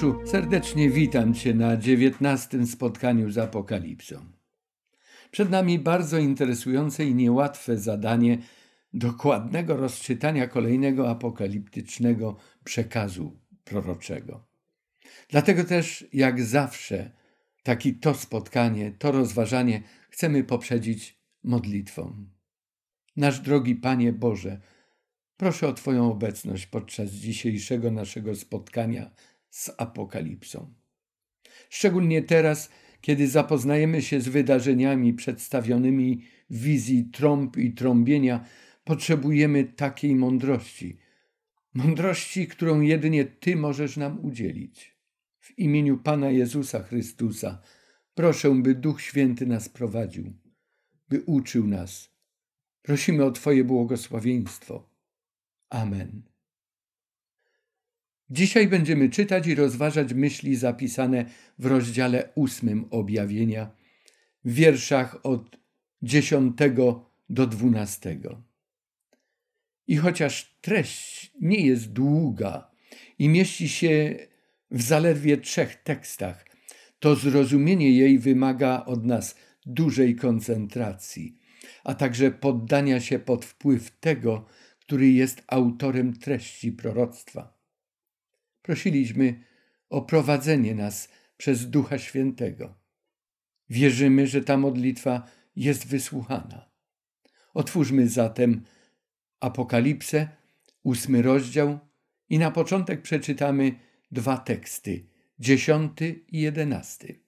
słuchaczu, serdecznie witam Cię na dziewiętnastym spotkaniu z Apokalipsą. Przed nami bardzo interesujące i niełatwe zadanie dokładnego rozczytania kolejnego apokaliptycznego przekazu proroczego. Dlatego też, jak zawsze, taki to spotkanie, to rozważanie chcemy poprzedzić modlitwą. Nasz drogi Panie Boże, proszę o Twoją obecność podczas dzisiejszego naszego spotkania z Apokalipsą. Szczególnie teraz, kiedy zapoznajemy się z wydarzeniami przedstawionymi w wizji trąb i trąbienia, potrzebujemy takiej mądrości. Mądrości, którą jedynie Ty możesz nam udzielić. W imieniu Pana Jezusa Chrystusa proszę, by Duch Święty nas prowadził, by uczył nas. Prosimy o Twoje błogosławieństwo. Amen. Dzisiaj będziemy czytać i rozważać myśli zapisane w rozdziale ósmym objawienia, w wierszach od 10 do 12. I chociaż treść nie jest długa i mieści się w zaledwie trzech tekstach, to zrozumienie jej wymaga od nas dużej koncentracji, a także poddania się pod wpływ tego, który jest autorem treści proroctwa. Prosiliśmy o prowadzenie nas przez Ducha Świętego. Wierzymy, że ta modlitwa jest wysłuchana. Otwórzmy zatem Apokalipsę, ósmy rozdział i na początek przeczytamy dwa teksty, dziesiąty i jedenasty.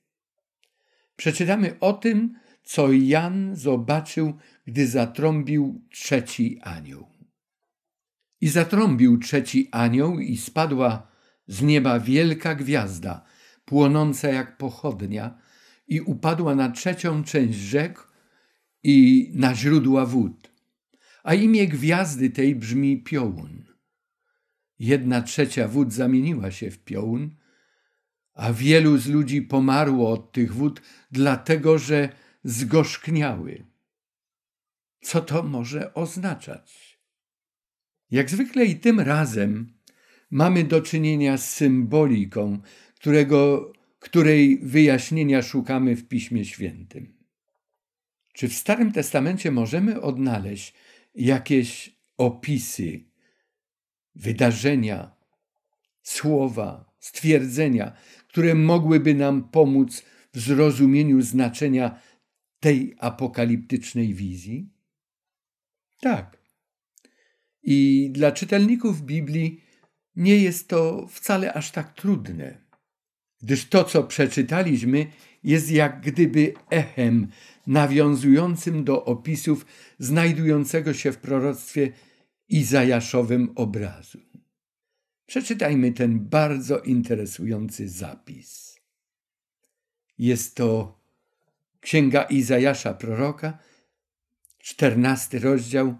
Przeczytamy o tym, co Jan zobaczył, gdy zatrąbił trzeci anioł. I zatrąbił trzeci anioł i spadła z nieba wielka gwiazda, płonąca jak pochodnia, i upadła na trzecią część rzek i na źródła wód. A imię gwiazdy tej brzmi piołun. Jedna trzecia wód zamieniła się w piołun, a wielu z ludzi pomarło od tych wód, dlatego że zgorzkniały. Co to może oznaczać? Jak zwykle i tym razem mamy do czynienia z symboliką, którego, której wyjaśnienia szukamy w Piśmie Świętym. Czy w Starym Testamencie możemy odnaleźć jakieś opisy, wydarzenia, słowa, stwierdzenia, które mogłyby nam pomóc w zrozumieniu znaczenia tej apokaliptycznej wizji? Tak. I dla czytelników Biblii nie jest to wcale aż tak trudne, gdyż to, co przeczytaliśmy, jest jak gdyby echem nawiązującym do opisów znajdującego się w proroctwie Izajaszowym obrazu. Przeczytajmy ten bardzo interesujący zapis. Jest to Księga Izajasza proroka, czternasty rozdział,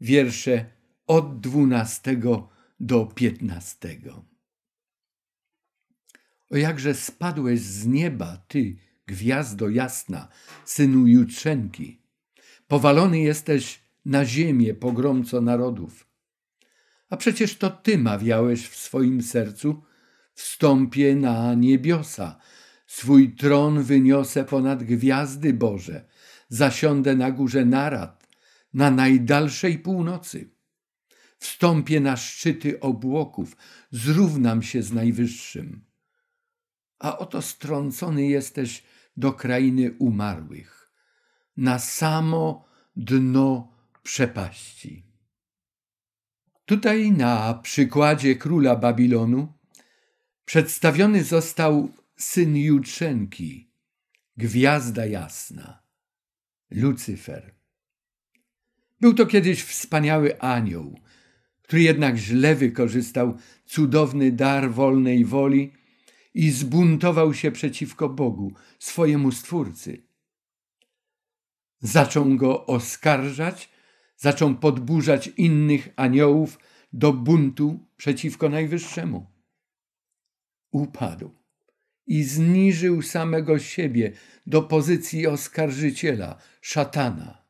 wiersze od dwunastego do 15. O jakże spadłeś z nieba, ty, gwiazdo jasna, synu jutrzenki. Powalony jesteś na ziemię pogromco narodów. A przecież to ty mawiałeś w swoim sercu, wstąpię na niebiosa, swój tron wyniosę ponad gwiazdy Boże, zasiądę na górze narad, na najdalszej północy wstąpię na szczyty obłoków, zrównam się z Najwyższym. A oto strącony jesteś do krainy umarłych, na samo dno przepaści. Tutaj na przykładzie króla Babilonu przedstawiony został syn Jutrzenki, gwiazda jasna, Lucyfer. Był to kiedyś wspaniały anioł, który jednak źle wykorzystał cudowny dar wolnej woli i zbuntował się przeciwko Bogu, swojemu Stwórcy. Zaczął go oskarżać, zaczął podburzać innych aniołów do buntu przeciwko Najwyższemu. Upadł i zniżył samego siebie do pozycji oskarżyciela, szatana,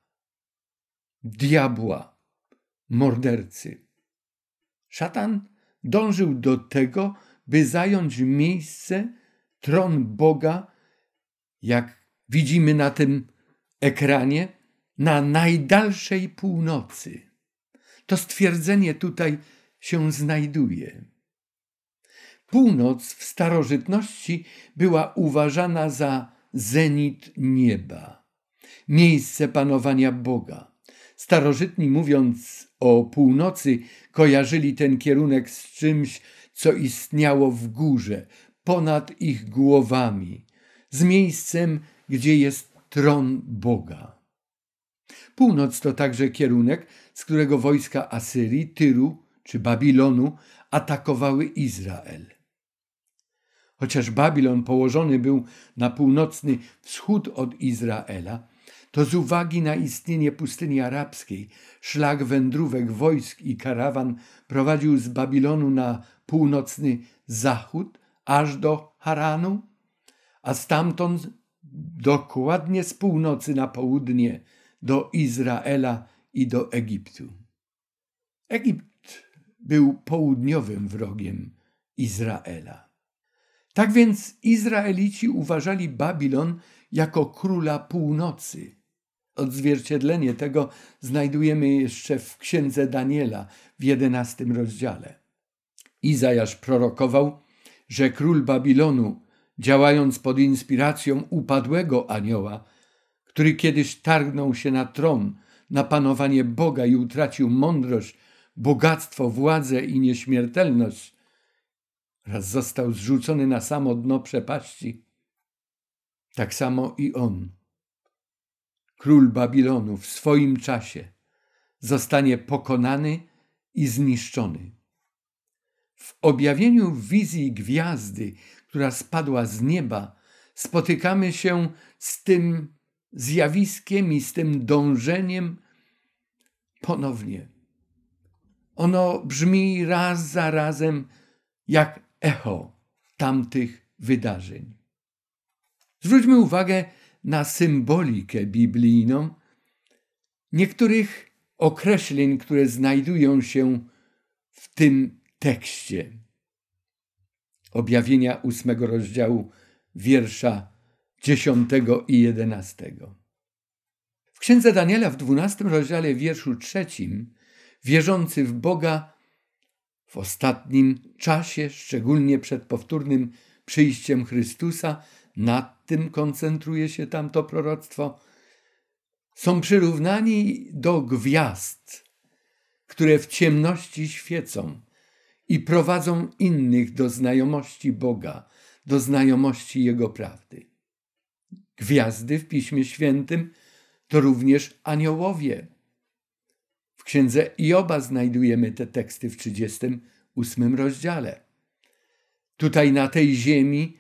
diabła, mordercy. Szatan dążył do tego, by zająć miejsce, tron Boga, jak widzimy na tym ekranie, na najdalszej północy. To stwierdzenie tutaj się znajduje. Północ w starożytności była uważana za zenit nieba, miejsce panowania Boga. Starożytni mówiąc o północy, kojarzyli ten kierunek z czymś, co istniało w górze, ponad ich głowami, z miejscem, gdzie jest tron Boga. Północ to także kierunek, z którego wojska Asyrii, Tyru czy Babilonu atakowały Izrael. Chociaż Babilon położony był na północny wschód od Izraela, to z uwagi na istnienie pustyni arabskiej szlak wędrówek wojsk i karawan prowadził z Babilonu na północny zachód aż do Haranu, a stamtąd dokładnie z północy na południe do Izraela i do Egiptu. Egipt był południowym wrogiem Izraela. Tak więc Izraelici uważali Babilon jako króla północy Odzwierciedlenie tego znajdujemy jeszcze w księdze Daniela w jedenastym rozdziale. Izajasz prorokował, że król Babilonu, działając pod inspiracją upadłego anioła, który kiedyś targnął się na tron, na panowanie Boga i utracił mądrość, bogactwo, władzę i nieśmiertelność, raz został zrzucony na samo dno przepaści. Tak samo i on król Babilonu w swoim czasie zostanie pokonany i zniszczony. W objawieniu wizji gwiazdy, która spadła z nieba, spotykamy się z tym zjawiskiem i z tym dążeniem ponownie. Ono brzmi raz za razem jak echo tamtych wydarzeń. Zwróćmy uwagę na symbolikę biblijną niektórych określeń, które znajdują się w tym tekście. Objawienia ósmego rozdziału, wiersza dziesiątego i jedenastego. W księdze Daniela w dwunastym rozdziale, wierszu trzecim, wierzący w Boga w ostatnim czasie, szczególnie przed powtórnym przyjściem Chrystusa, nad tym koncentruje się tamto proroctwo, są przyrównani do gwiazd, które w ciemności świecą i prowadzą innych do znajomości Boga, do znajomości Jego prawdy. Gwiazdy w Piśmie Świętym to również aniołowie. W księdze Ioba znajdujemy te teksty w 38 rozdziale. Tutaj na tej ziemi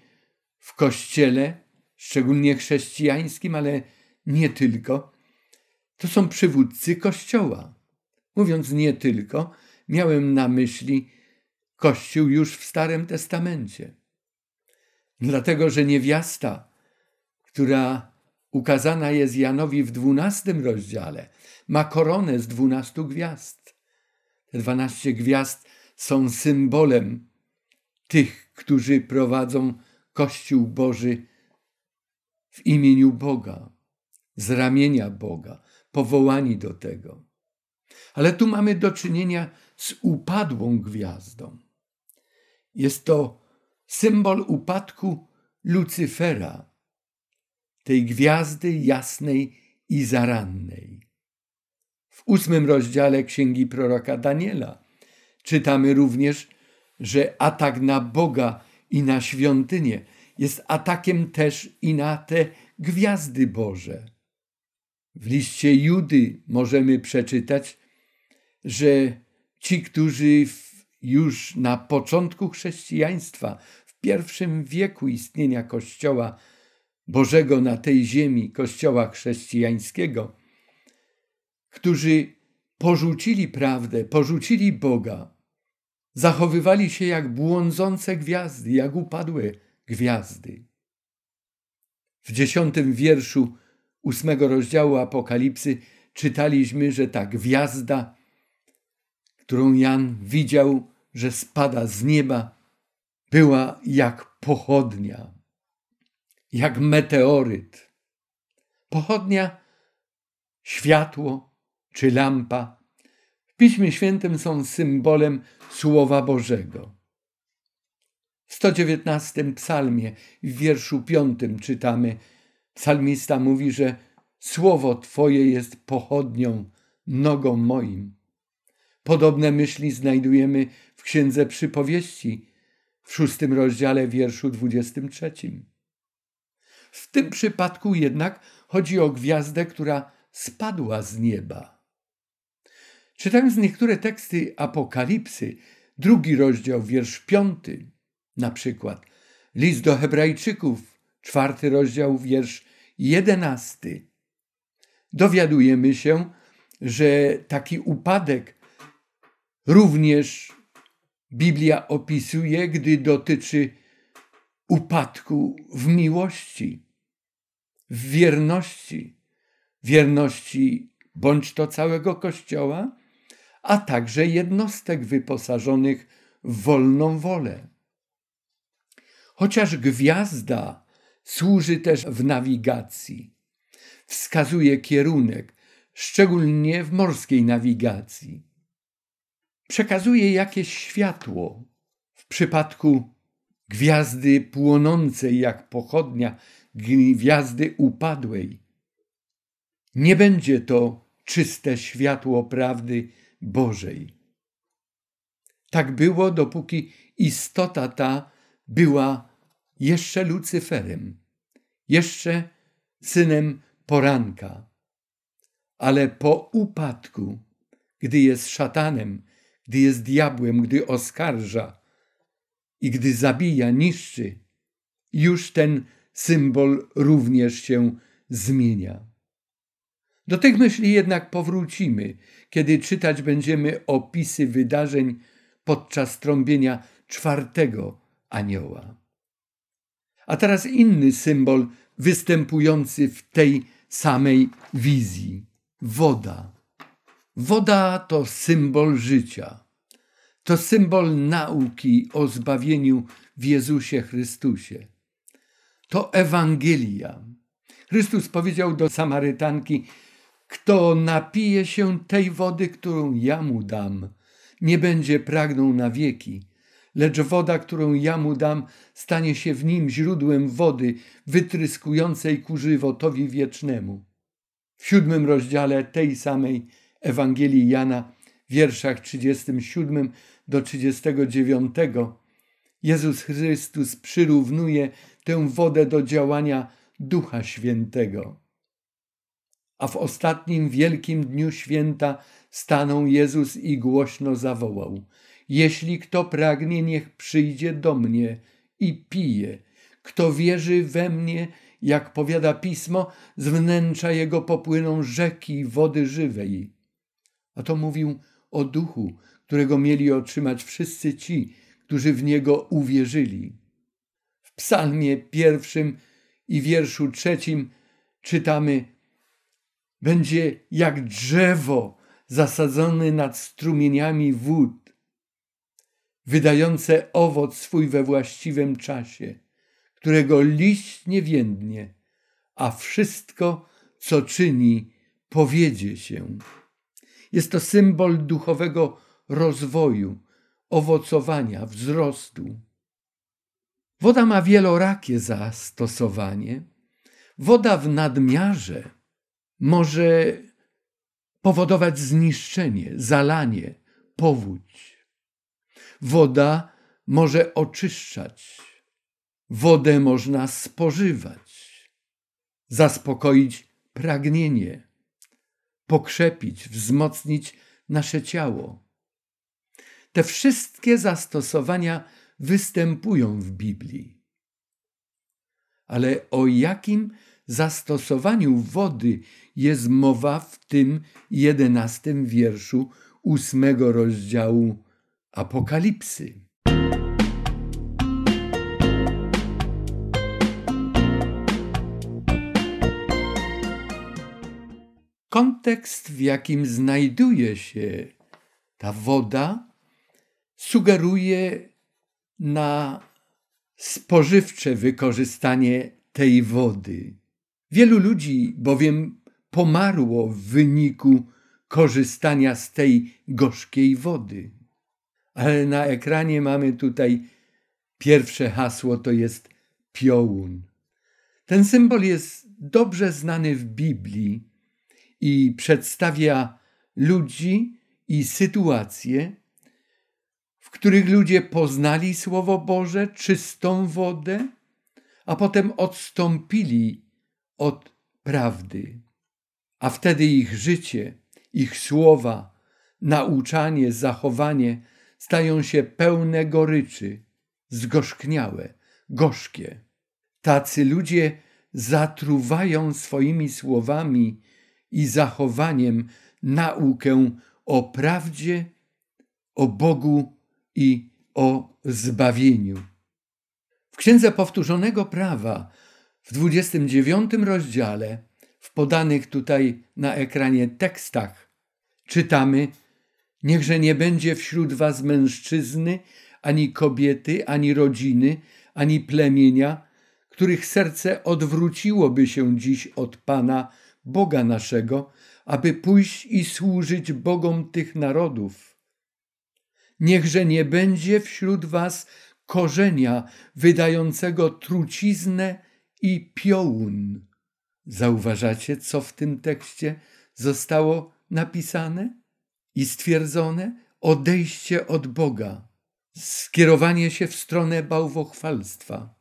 w kościele, szczególnie chrześcijańskim, ale nie tylko, to są przywódcy kościoła. Mówiąc nie tylko, miałem na myśli kościół już w Starym Testamencie. Dlatego, że niewiasta, która ukazana jest Janowi w dwunastym rozdziale, ma koronę z dwunastu gwiazd. Te dwanaście gwiazd są symbolem tych, którzy prowadzą Kościół Boży w imieniu Boga, z ramienia Boga, powołani do tego. Ale tu mamy do czynienia z upadłą gwiazdą. Jest to symbol upadku Lucyfera, tej gwiazdy jasnej i zarannej. W ósmym rozdziale księgi proroka Daniela czytamy również, że atak na Boga i na świątynię, jest atakiem też i na te gwiazdy Boże. W liście Judy możemy przeczytać, że ci, którzy w, już na początku chrześcijaństwa, w pierwszym wieku istnienia Kościoła Bożego na tej ziemi, Kościoła chrześcijańskiego, którzy porzucili prawdę, porzucili Boga, Zachowywali się jak błądzące gwiazdy, jak upadłe gwiazdy. W dziesiątym wierszu ósmego rozdziału Apokalipsy czytaliśmy, że ta gwiazda, którą Jan widział, że spada z nieba, była jak pochodnia, jak meteoryt. Pochodnia, światło czy lampa w Piśmie Świętym są symbolem Słowa Bożego. W 119 psalmie w wierszu 5 czytamy: Psalmista mówi, że Słowo Twoje jest pochodnią, nogą moim. Podobne myśli znajdujemy w Księdze Przypowieści w szóstym rozdziale wierszu 23. W tym przypadku jednak chodzi o gwiazdę, która spadła z nieba. Czytając niektóre teksty Apokalipsy, drugi rozdział, wiersz piąty, na przykład List do Hebrajczyków, czwarty rozdział, wiersz jedenasty, dowiadujemy się, że taki upadek również Biblia opisuje, gdy dotyczy upadku w miłości, w wierności, wierności bądź to całego Kościoła, a także jednostek wyposażonych w wolną wolę. Chociaż gwiazda służy też w nawigacji, wskazuje kierunek, szczególnie w morskiej nawigacji. Przekazuje jakieś światło. W przypadku gwiazdy płonącej jak pochodnia, gwiazdy upadłej. Nie będzie to czyste światło prawdy Bożej. Tak było, dopóki istota ta była jeszcze Lucyferem, jeszcze synem poranka. Ale po upadku, gdy jest szatanem, gdy jest diabłem, gdy oskarża i gdy zabija, niszczy, już ten symbol również się zmienia. Do tych myśli jednak powrócimy, kiedy czytać będziemy opisy wydarzeń podczas trąbienia czwartego anioła. A teraz inny symbol występujący w tej samej wizji woda. Woda to symbol życia. To symbol nauki o zbawieniu w Jezusie Chrystusie. To Ewangelia. Chrystus powiedział do Samarytanki: kto napije się tej wody, którą ja mu dam, nie będzie pragnął na wieki, lecz woda, którą ja mu dam, stanie się w nim źródłem wody wytryskującej ku żywotowi wiecznemu. W siódmym rozdziale tej samej Ewangelii Jana, wierszach 37 do 39, Jezus Chrystus przyrównuje tę wodę do działania Ducha Świętego a w ostatnim wielkim dniu święta stanął Jezus i głośno zawołał: Jeśli kto pragnie, niech przyjdzie do mnie i pije. Kto wierzy we mnie, jak powiada pismo, z wnętrza jego popłyną rzeki wody żywej. A to mówił o duchu, którego mieli otrzymać wszyscy ci, którzy w niego uwierzyli. W psalmie pierwszym i wierszu trzecim czytamy: będzie jak drzewo zasadzone nad strumieniami wód, wydające owoc swój we właściwym czasie, którego liść nie więdnie, a wszystko, co czyni, powiedzie się. Jest to symbol duchowego rozwoju, owocowania, wzrostu. Woda ma wielorakie zastosowanie. Woda w nadmiarze może powodować zniszczenie, zalanie, powódź. Woda może oczyszczać, wodę można spożywać, zaspokoić pragnienie, pokrzepić, wzmocnić nasze ciało. Te wszystkie zastosowania występują w Biblii. Ale o jakim zastosowaniu wody jest mowa w tym jedenastym wierszu ósmego rozdziału Apokalipsy. Kontekst, w jakim znajduje się ta woda, sugeruje na spożywcze wykorzystanie tej wody. Wielu ludzi bowiem pomarło w wyniku korzystania z tej gorzkiej wody. Ale na ekranie mamy tutaj pierwsze hasło to jest piołun. Ten symbol jest dobrze znany w Biblii i przedstawia ludzi i sytuacje, w których ludzie poznali Słowo Boże, czystą wodę, a potem odstąpili od prawdy. A wtedy ich życie, ich słowa, nauczanie, zachowanie stają się pełne goryczy, zgorzkniałe, gorzkie. Tacy ludzie zatruwają swoimi słowami i zachowaniem naukę o prawdzie, o Bogu i o zbawieniu. W Księdze Powtórzonego Prawa w 29 rozdziale, w podanych tutaj na ekranie tekstach, czytamy: Niechże nie będzie wśród was mężczyzny, ani kobiety, ani rodziny, ani plemienia, których serce odwróciłoby się dziś od Pana, Boga naszego, aby pójść i służyć Bogom tych narodów. Niechże nie będzie wśród was korzenia wydającego truciznę i piołun. Zauważacie, co w tym tekście zostało napisane i stwierdzone? Odejście od Boga, skierowanie się w stronę bałwochwalstwa,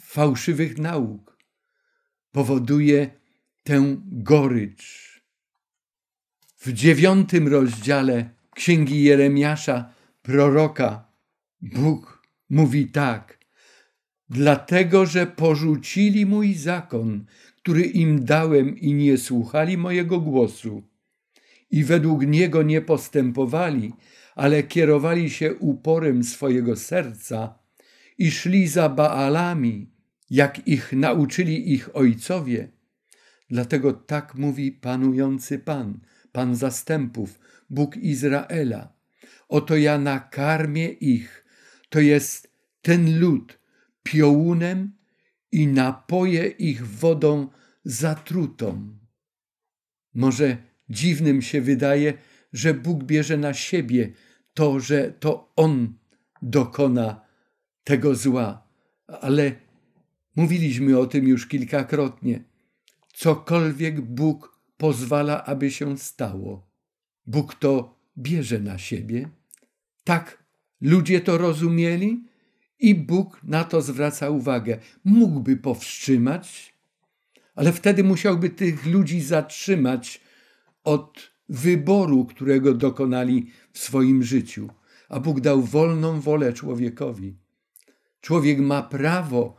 fałszywych nauk, powoduje tę gorycz. W dziewiątym rozdziale Księgi Jeremiasza, proroka, Bóg mówi tak: dlatego że porzucili mój zakon, który im dałem i nie słuchali mojego głosu. I według niego nie postępowali, ale kierowali się uporem swojego serca i szli za Baalami, jak ich nauczyli ich ojcowie. Dlatego tak mówi panujący Pan, Pan zastępów, Bóg Izraela. Oto ja nakarmię ich, to jest ten lud, piołunem i napoje ich wodą zatrutą. Może dziwnym się wydaje, że Bóg bierze na siebie to, że to On dokona tego zła, ale mówiliśmy o tym już kilkakrotnie. Cokolwiek Bóg pozwala, aby się stało, Bóg to bierze na siebie. Tak ludzie to rozumieli i Bóg na to zwraca uwagę. Mógłby powstrzymać, ale wtedy musiałby tych ludzi zatrzymać od wyboru, którego dokonali w swoim życiu. A Bóg dał wolną wolę człowiekowi. Człowiek ma prawo,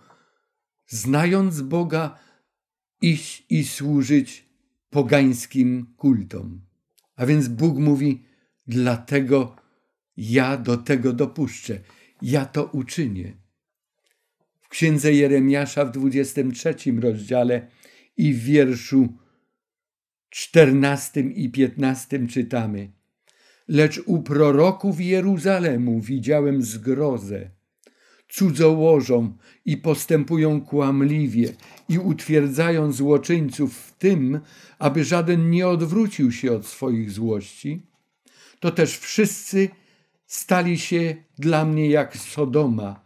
znając Boga, iść i służyć pogańskim kultom. A więc Bóg mówi: Dlatego ja do tego dopuszczę ja to uczynię. W księdze Jeremiasza w 23 rozdziale i w wierszu 14 i 15 czytamy: Lecz u proroków Jeruzalemu widziałem zgrozę. Cudzołożą i postępują kłamliwie i utwierdzają złoczyńców w tym, aby żaden nie odwrócił się od swoich złości. To też wszyscy stali się dla mnie jak Sodoma,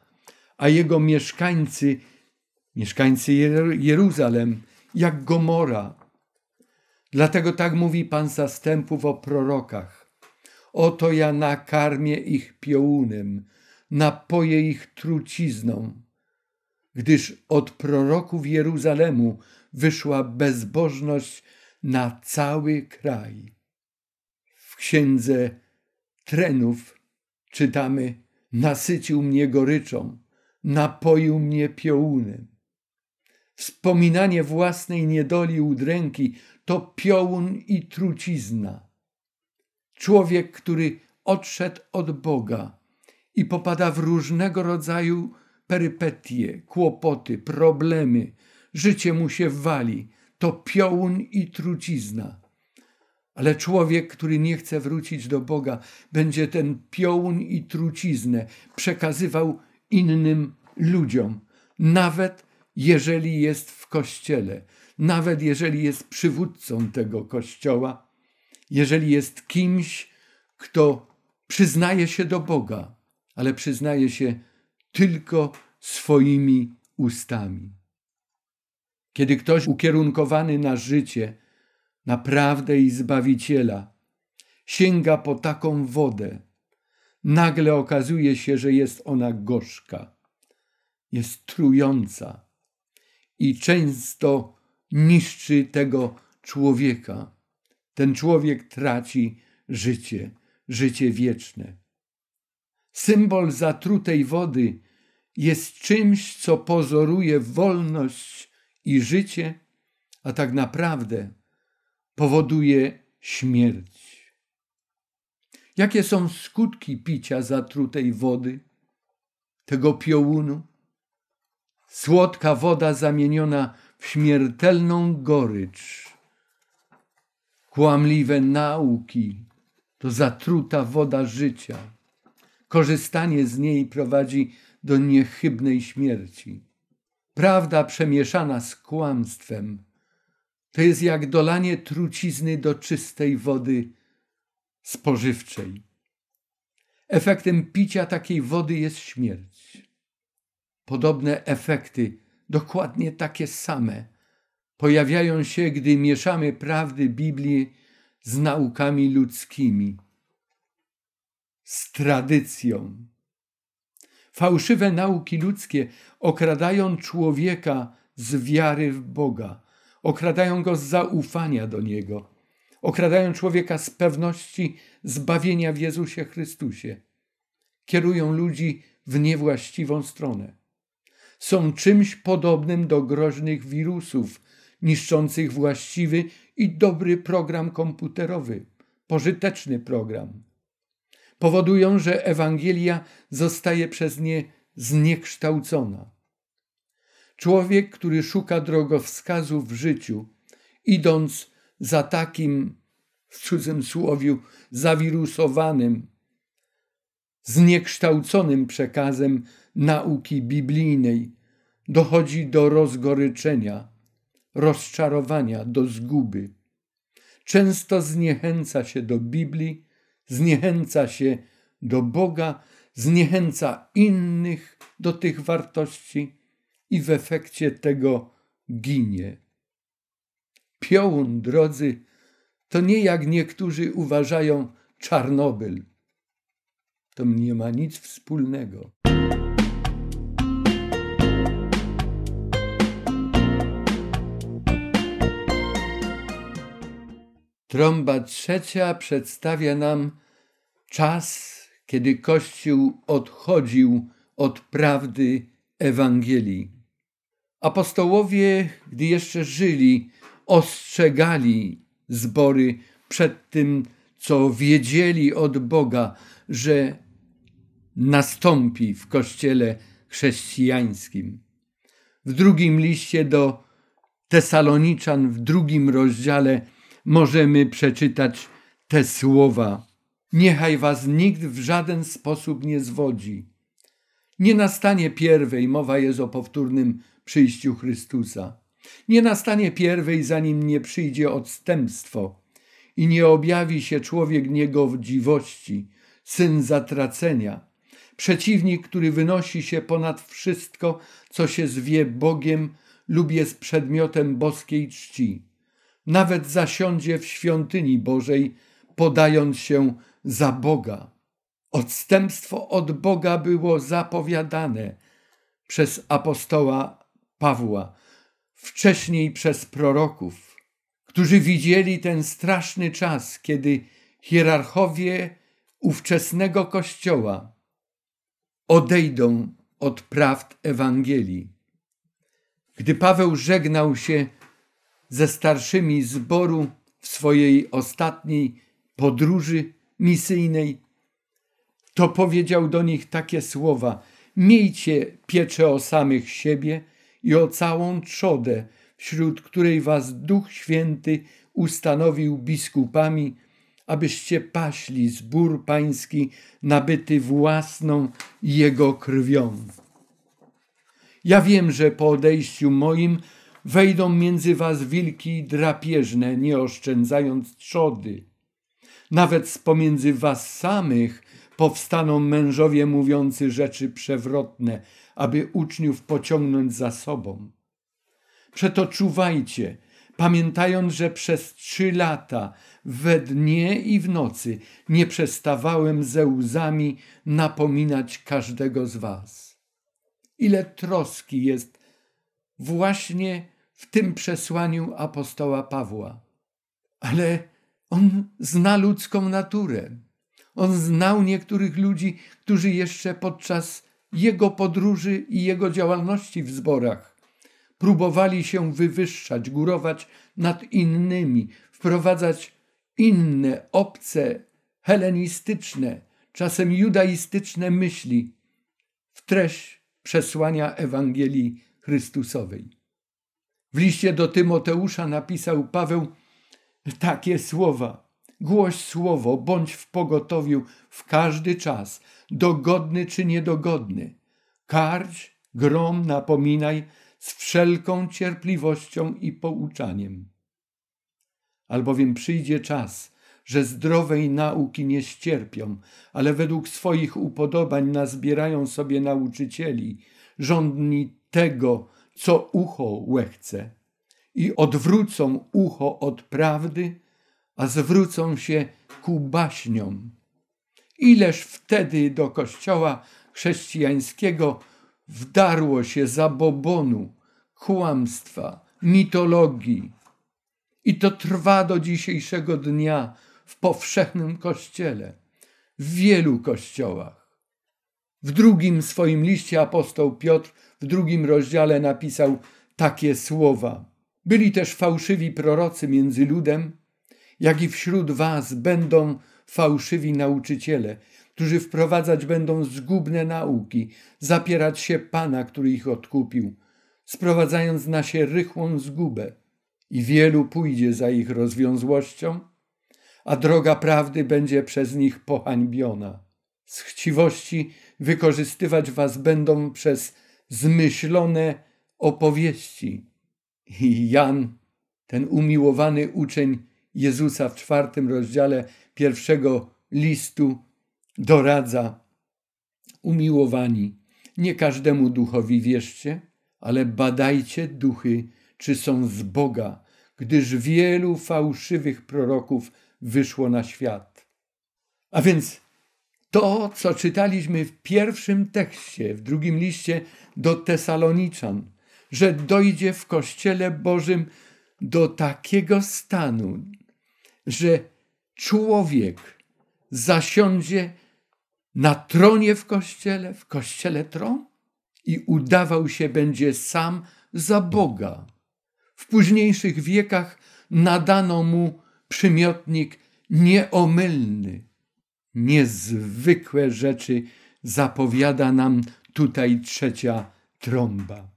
a jego mieszkańcy, mieszkańcy Jeruzalem, jak Gomora. Dlatego tak mówi Pan zastępów o prorokach. Oto ja nakarmię ich piołunem, napoję ich trucizną, gdyż od proroków Jeruzalemu wyszła bezbożność na cały kraj. W księdze Trenów Czytamy, nasycił mnie goryczą, napoił mnie piołunem. Wspominanie własnej niedoli udręki to piołun i trucizna. Człowiek, który odszedł od Boga i popada w różnego rodzaju perypetie, kłopoty, problemy, życie mu się wali, to piołun i trucizna. Ale człowiek, który nie chce wrócić do Boga, będzie ten piołun i truciznę przekazywał innym ludziom, nawet jeżeli jest w kościele, nawet jeżeli jest przywódcą tego kościoła, jeżeli jest kimś, kto przyznaje się do Boga, ale przyznaje się tylko swoimi ustami. Kiedy ktoś ukierunkowany na życie, naprawdę i Zbawiciela, sięga po taką wodę, nagle okazuje się, że jest ona gorzka, jest trująca i często niszczy tego człowieka. Ten człowiek traci życie, życie wieczne. Symbol zatrutej wody jest czymś, co pozoruje wolność i życie, a tak naprawdę powoduje śmierć. Jakie są skutki picia zatrutej wody, tego piołunu? Słodka woda zamieniona w śmiertelną gorycz. Kłamliwe nauki to zatruta woda życia. Korzystanie z niej prowadzi do niechybnej śmierci. Prawda przemieszana z kłamstwem to jest jak dolanie trucizny do czystej wody spożywczej. Efektem picia takiej wody jest śmierć. Podobne efekty, dokładnie takie same, pojawiają się, gdy mieszamy prawdy Biblii z naukami ludzkimi, z tradycją. Fałszywe nauki ludzkie okradają człowieka z wiary w Boga okradają go z zaufania do Niego, okradają człowieka z pewności zbawienia w Jezusie Chrystusie, kierują ludzi w niewłaściwą stronę. Są czymś podobnym do groźnych wirusów, niszczących właściwy i dobry program komputerowy, pożyteczny program. Powodują, że Ewangelia zostaje przez nie zniekształcona. Człowiek, który szuka drogowskazu w życiu, idąc za takim, w cudzym słowiu, zawirusowanym, zniekształconym przekazem nauki biblijnej, dochodzi do rozgoryczenia, rozczarowania, do zguby. Często zniechęca się do Biblii, zniechęca się do Boga, zniechęca innych do tych wartości i w efekcie tego ginie. Piołun, drodzy, to nie jak niektórzy uważają Czarnobyl. To nie ma nic wspólnego. Tromba trzecia przedstawia nam czas, kiedy Kościół odchodził od prawdy Ewangelii. Apostołowie, gdy jeszcze żyli, ostrzegali zbory przed tym, co wiedzieli od Boga, że nastąpi w kościele chrześcijańskim. W drugim liście do Tesaloniczan, w drugim rozdziale, możemy przeczytać te słowa: Niechaj was nikt w żaden sposób nie zwodzi nie nastanie pierwej, mowa jest o powtórnym przyjściu Chrystusa. Nie nastanie pierwej, zanim nie przyjdzie odstępstwo i nie objawi się człowiek niegodziwości, syn zatracenia, przeciwnik, który wynosi się ponad wszystko, co się zwie Bogiem lub jest przedmiotem boskiej czci. Nawet zasiądzie w świątyni Bożej, podając się za Boga. Odstępstwo od Boga było zapowiadane przez apostoła Pawła, wcześniej przez proroków, którzy widzieli ten straszny czas, kiedy hierarchowie ówczesnego Kościoła odejdą od prawd Ewangelii. Gdy Paweł żegnał się ze starszymi zboru w swojej ostatniej podróży misyjnej, to powiedział do nich takie słowa: Miejcie pieczę o samych siebie i o całą trzodę, wśród której was Duch Święty ustanowił biskupami, abyście paśli zbór pański nabyty własną jego krwią. Ja wiem, że po odejściu moim wejdą między was wilki drapieżne, nie oszczędzając trzody. Nawet z pomiędzy was samych powstaną mężowie mówiący rzeczy przewrotne, aby uczniów pociągnąć za sobą. Przeto czuwajcie, pamiętając, że przez trzy lata we dnie i w nocy nie przestawałem ze łzami napominać każdego z was. Ile troski jest właśnie w tym przesłaniu apostoła Pawła. Ale on zna ludzką naturę. On znał niektórych ludzi, którzy jeszcze podczas jego podróży i jego działalności w zborach próbowali się wywyższać, górować nad innymi, wprowadzać inne, obce, helenistyczne, czasem judaistyczne myśli w treść przesłania Ewangelii Chrystusowej. W liście do Tymoteusza napisał Paweł takie słowa – Głoś słowo, bądź w pogotowiu w każdy czas, dogodny czy niedogodny. Karć, grom napominaj z wszelką cierpliwością i pouczaniem. Albowiem przyjdzie czas, że zdrowej nauki nie ścierpią, ale według swoich upodobań nazbierają sobie nauczycieli, żądni tego, co ucho łechce, i odwrócą ucho od prawdy, a zwrócą się ku baśniom. Ileż wtedy do kościoła chrześcijańskiego wdarło się zabobonu, kłamstwa, mitologii. I to trwa do dzisiejszego dnia w powszechnym kościele, w wielu kościołach. W drugim swoim liście apostoł Piotr w drugim rozdziale napisał takie słowa. Byli też fałszywi prorocy między ludem, jak i wśród was będą fałszywi nauczyciele, którzy wprowadzać będą zgubne nauki, zapierać się Pana, który ich odkupił, sprowadzając na się rychłą zgubę. I wielu pójdzie za ich rozwiązłością, a droga prawdy będzie przez nich pohańbiona. Z chciwości wykorzystywać was będą przez zmyślone opowieści. I Jan, ten umiłowany uczeń, Jezusa w czwartym rozdziale pierwszego listu doradza: Umiłowani, nie każdemu duchowi wierzcie, ale badajcie duchy, czy są z Boga, gdyż wielu fałszywych proroków wyszło na świat. A więc to, co czytaliśmy w pierwszym tekście, w drugim liście do Tesaloniczan, że dojdzie w Kościele Bożym do takiego stanu, że człowiek zasiądzie na tronie w kościele, w kościele tron i udawał się będzie sam za Boga. W późniejszych wiekach nadano mu przymiotnik nieomylny. Niezwykłe rzeczy zapowiada nam tutaj trzecia trąba.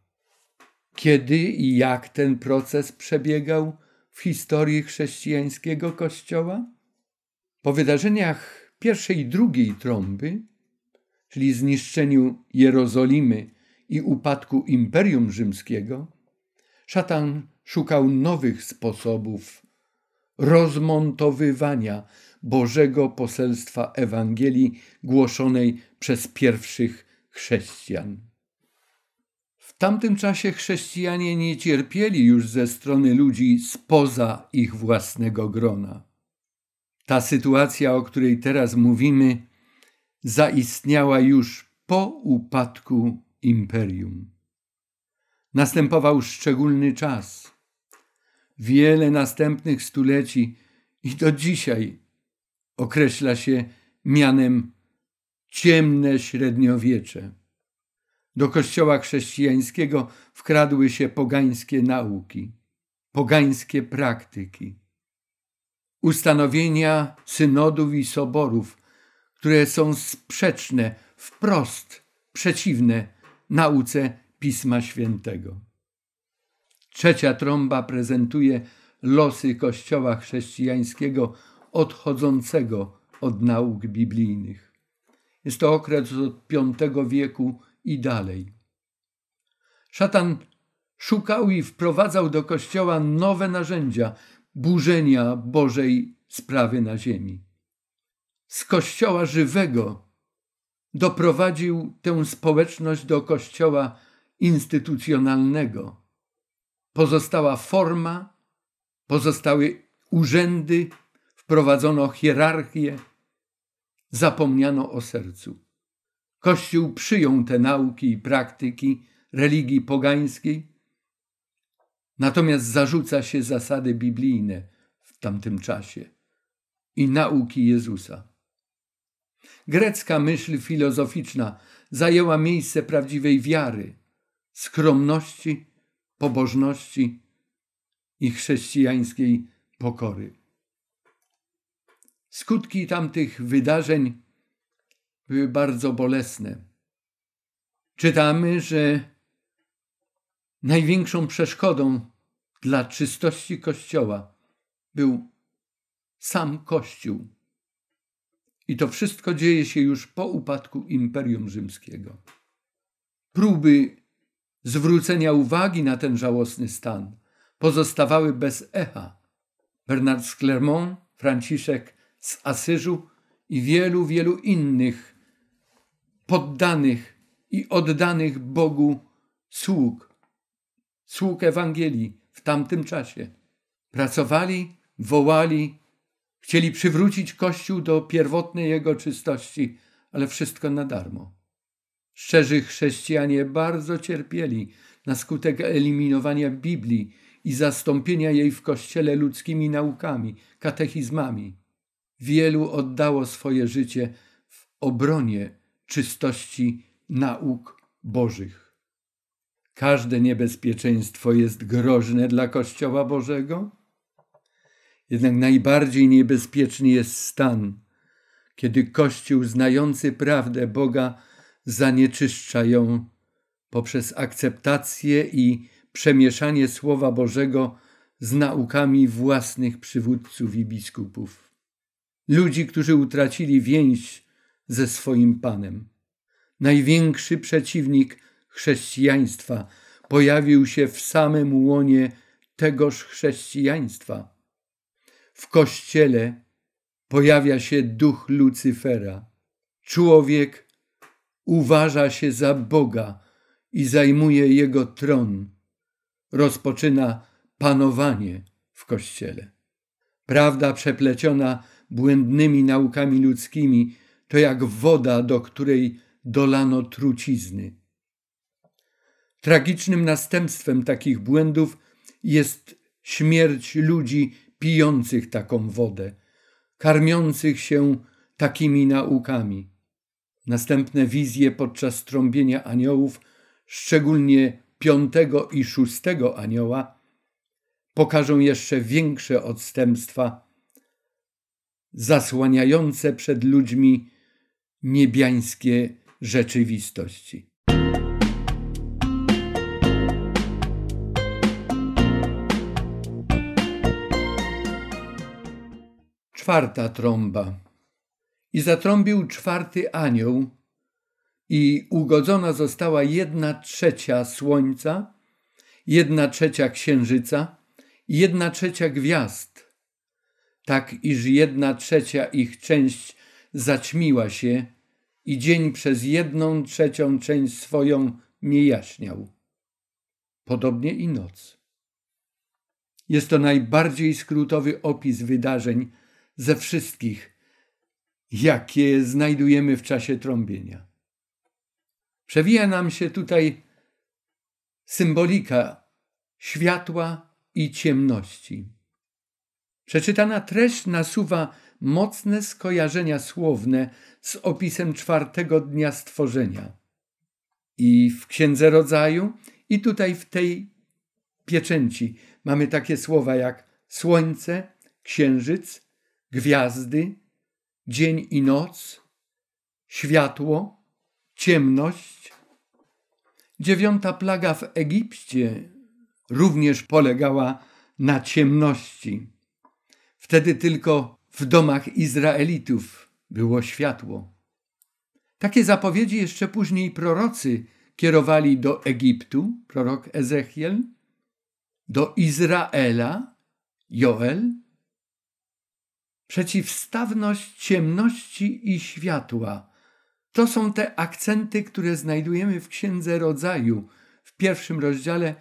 Kiedy i jak ten proces przebiegał, w historii chrześcijańskiego Kościoła? Po wydarzeniach pierwszej i drugiej trąby, czyli zniszczeniu Jerozolimy i upadku Imperium Rzymskiego, szatan szukał nowych sposobów rozmontowywania Bożego poselstwa Ewangelii głoszonej przez pierwszych chrześcijan. W tamtym czasie chrześcijanie nie cierpieli już ze strony ludzi spoza ich własnego grona. Ta sytuacja, o której teraz mówimy, zaistniała już po upadku imperium. Następował szczególny czas. Wiele następnych stuleci i do dzisiaj określa się mianem ciemne średniowiecze. Do kościoła chrześcijańskiego wkradły się pogańskie nauki, pogańskie praktyki. Ustanowienia synodów i soborów, które są sprzeczne, wprost przeciwne nauce Pisma Świętego. Trzecia trąba prezentuje losy Kościoła chrześcijańskiego odchodzącego od nauk biblijnych. Jest to okres od V wieku i dalej. Szatan szukał i wprowadzał do Kościoła nowe narzędzia burzenia Bożej sprawy na ziemi. Z Kościoła żywego doprowadził tę społeczność do Kościoła instytucjonalnego. Pozostała forma, pozostały urzędy, wprowadzono hierarchię, zapomniano o sercu. Kościół przyjął te nauki i praktyki religii pogańskiej, natomiast zarzuca się zasady biblijne w tamtym czasie i nauki Jezusa. Grecka myśl filozoficzna zajęła miejsce prawdziwej wiary, skromności, pobożności i chrześcijańskiej pokory. Skutki tamtych wydarzeń były bardzo bolesne. Czytamy, że największą przeszkodą dla czystości Kościoła był sam Kościół. I to wszystko dzieje się już po upadku Imperium Rzymskiego. Próby zwrócenia uwagi na ten żałosny stan pozostawały bez echa. Bernard z Clermont, Franciszek z Asyżu i wielu, wielu innych poddanych i oddanych Bogu sług, sług Ewangelii w tamtym czasie. Pracowali, wołali, chcieli przywrócić Kościół do pierwotnej jego czystości, ale wszystko na darmo. Szczerzy chrześcijanie bardzo cierpieli na skutek eliminowania Biblii i zastąpienia jej w kościele ludzkimi naukami, katechizmami. Wielu oddało swoje życie w obronie czystości nauk Bożych. Każde niebezpieczeństwo jest groźne dla Kościoła Bożego, jednak najbardziej niebezpieczny jest stan, kiedy Kościół znający prawdę Boga zanieczyszcza ją poprzez akceptację i przemieszanie Słowa Bożego z naukami własnych przywódców i biskupów. Ludzi, którzy utracili więź ze swoim Panem. Największy przeciwnik chrześcijaństwa pojawił się w samym łonie tegoż chrześcijaństwa. W kościele pojawia się duch Lucyfera. Człowiek uważa się za Boga i zajmuje jego tron. Rozpoczyna panowanie w kościele. Prawda przepleciona błędnymi naukami ludzkimi to jak woda, do której dolano trucizny. Tragicznym następstwem takich błędów jest śmierć ludzi pijących taką wodę, karmiących się takimi naukami. Następne wizje podczas trąbienia aniołów, szczególnie piątego i szóstego anioła, pokażą jeszcze większe odstępstwa, zasłaniające przed ludźmi niebiańskie rzeczywistości. Czwarta trąba. I zatrąbił czwarty anioł, i ugodzona została jedna trzecia słońca, jedna trzecia księżyca, jedna trzecia gwiazd, tak iż jedna trzecia ich część zaćmiła się i dzień przez jedną trzecią część swoją nie jaśniał. Podobnie i noc. Jest to najbardziej skrótowy opis wydarzeń ze wszystkich, jakie znajdujemy w czasie trąbienia. Przewija nam się tutaj symbolika światła i ciemności. Przeczytana treść nasuwa mocne skojarzenia słowne z opisem czwartego dnia stworzenia. I w Księdze Rodzaju, i tutaj w tej pieczęci mamy takie słowa jak słońce, księżyc, gwiazdy, dzień i noc, światło, ciemność. Dziewiąta plaga w Egipcie również polegała na ciemności. Wtedy tylko w domach Izraelitów było światło. Takie zapowiedzi jeszcze później prorocy kierowali do Egiptu, prorok Ezechiel, do Izraela, Joel. Przeciwstawność ciemności i światła to są te akcenty, które znajdujemy w Księdze Rodzaju, w pierwszym rozdziale,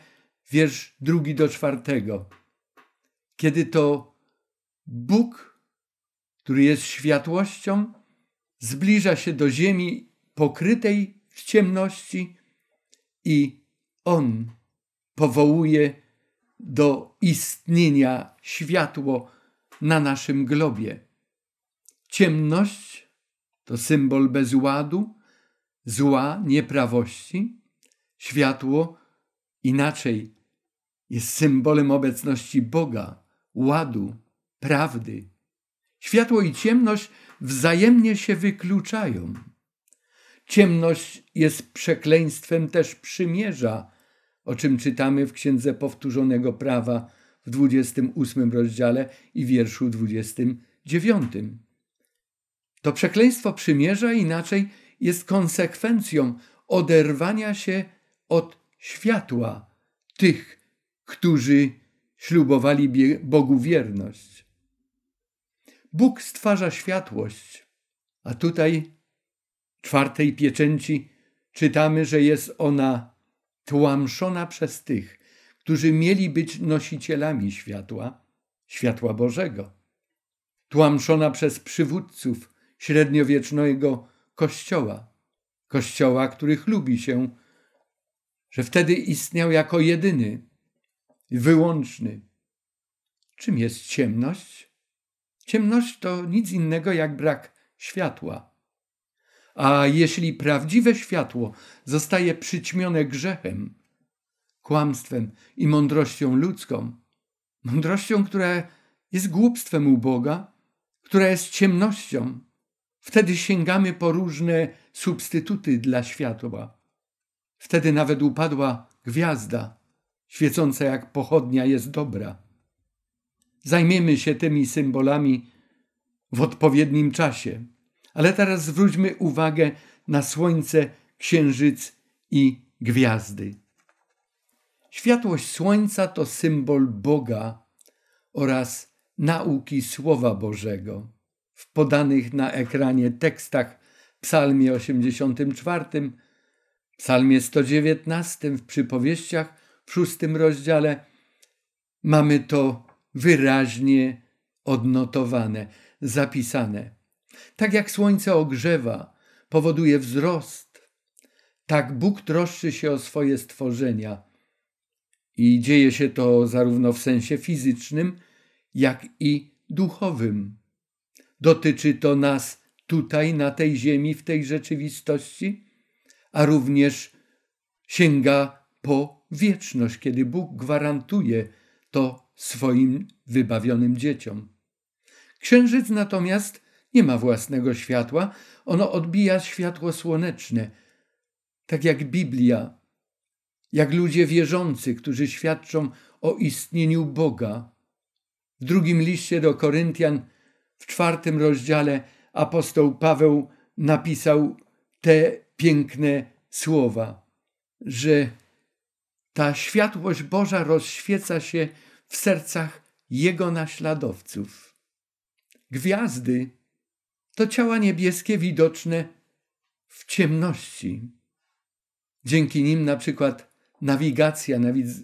wiersz drugi do czwartego. Kiedy to Bóg który jest światłością, zbliża się do ziemi pokrytej w ciemności i on powołuje do istnienia światło na naszym globie. Ciemność to symbol bezładu, zła, nieprawości. Światło inaczej jest symbolem obecności Boga, ładu, prawdy Światło i ciemność wzajemnie się wykluczają. Ciemność jest przekleństwem też przymierza, o czym czytamy w Księdze Powtórzonego Prawa w 28 rozdziale i wierszu 29. To przekleństwo przymierza inaczej jest konsekwencją oderwania się od światła tych, którzy ślubowali Bogu wierność. Bóg stwarza światłość, a tutaj czwartej pieczęci czytamy, że jest ona tłamszona przez tych, którzy mieli być nosicielami światła, światła Bożego, tłamszona przez przywódców średniowiecznego kościoła, kościoła, których lubi się, że wtedy istniał jako jedyny, wyłączny. Czym jest ciemność? Ciemność to nic innego jak brak światła. A jeśli prawdziwe światło zostaje przyćmione grzechem, kłamstwem i mądrością ludzką, mądrością, która jest głupstwem u Boga, która jest ciemnością, wtedy sięgamy po różne substytuty dla światła. Wtedy nawet upadła gwiazda, świecąca jak pochodnia, jest dobra. Zajmiemy się tymi symbolami w odpowiednim czasie. Ale teraz zwróćmy uwagę na słońce, księżyc i gwiazdy. Światłość słońca to symbol Boga oraz nauki Słowa Bożego. W podanych na ekranie tekstach Psalmie 84, Psalmie 119, w przypowieściach w szóstym rozdziale mamy to wyraźnie odnotowane, zapisane. Tak jak słońce ogrzewa, powoduje wzrost, tak Bóg troszczy się o swoje stworzenia. I dzieje się to zarówno w sensie fizycznym, jak i duchowym. Dotyczy to nas tutaj, na tej ziemi, w tej rzeczywistości, a również sięga po wieczność, kiedy Bóg gwarantuje to swoim wybawionym dzieciom. Księżyc natomiast nie ma własnego światła, ono odbija światło słoneczne, tak jak Biblia, jak ludzie wierzący, którzy świadczą o istnieniu Boga. W drugim liście do Koryntian, w czwartym rozdziale, apostoł Paweł napisał te piękne słowa, że ta światłość Boża rozświeca się w sercach jego naśladowców. Gwiazdy to ciała niebieskie widoczne w ciemności. Dzięki nim na przykład nawigacja,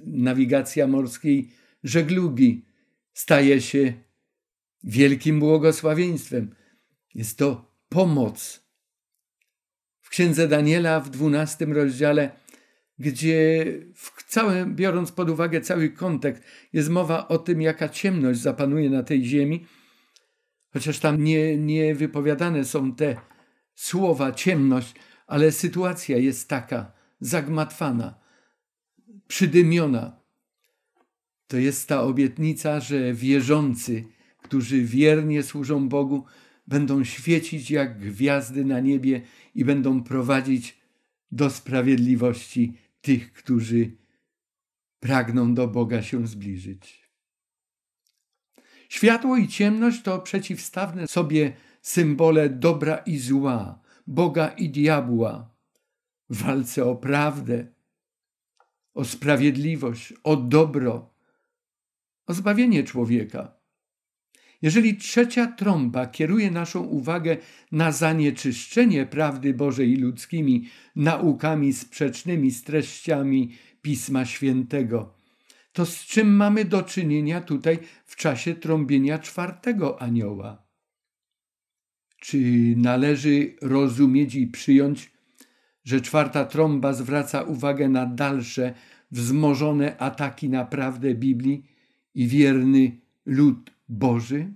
nawigacja morskiej żeglugi staje się wielkim błogosławieństwem. Jest to pomoc. W księdze Daniela w 12 rozdziale gdzie w całym, biorąc pod uwagę cały kontekst, jest mowa o tym, jaka ciemność zapanuje na tej ziemi, chociaż tam nie, nie wypowiadane są te słowa ciemność, ale sytuacja jest taka zagmatwana, przydymiona. To jest ta obietnica, że wierzący, którzy wiernie służą Bogu, będą świecić jak gwiazdy na niebie i będą prowadzić do sprawiedliwości tych, którzy pragną do Boga się zbliżyć. Światło i ciemność to przeciwstawne sobie symbole dobra i zła, Boga i diabła, w walce o prawdę, o sprawiedliwość, o dobro, o zbawienie człowieka. Jeżeli trzecia trąba kieruje naszą uwagę na zanieczyszczenie prawdy Bożej ludzkimi naukami sprzecznymi z treściami Pisma Świętego, to z czym mamy do czynienia tutaj w czasie trąbienia czwartego anioła? Czy należy rozumieć i przyjąć, że czwarta trąba zwraca uwagę na dalsze, wzmożone ataki na prawdę Biblii i wierny lud Boży?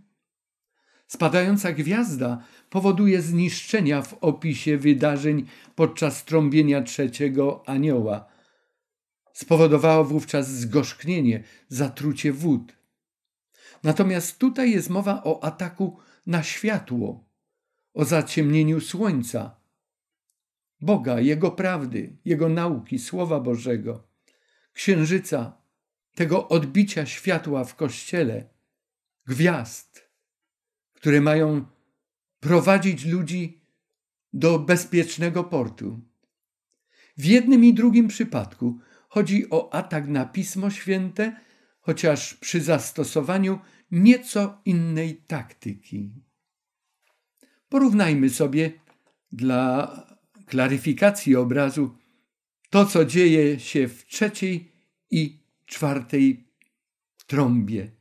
Spadająca gwiazda powoduje zniszczenia w opisie wydarzeń podczas trąbienia trzeciego anioła. Spowodowało wówczas zgorzknienie, zatrucie wód. Natomiast tutaj jest mowa o ataku na światło, o zaciemnieniu słońca, Boga, Jego prawdy, Jego nauki, Słowa Bożego, księżyca, tego odbicia światła w kościele gwiazd, które mają prowadzić ludzi do bezpiecznego portu. W jednym i drugim przypadku chodzi o atak na Pismo Święte, chociaż przy zastosowaniu nieco innej taktyki. Porównajmy sobie dla klaryfikacji obrazu to, co dzieje się w trzeciej i czwartej trąbie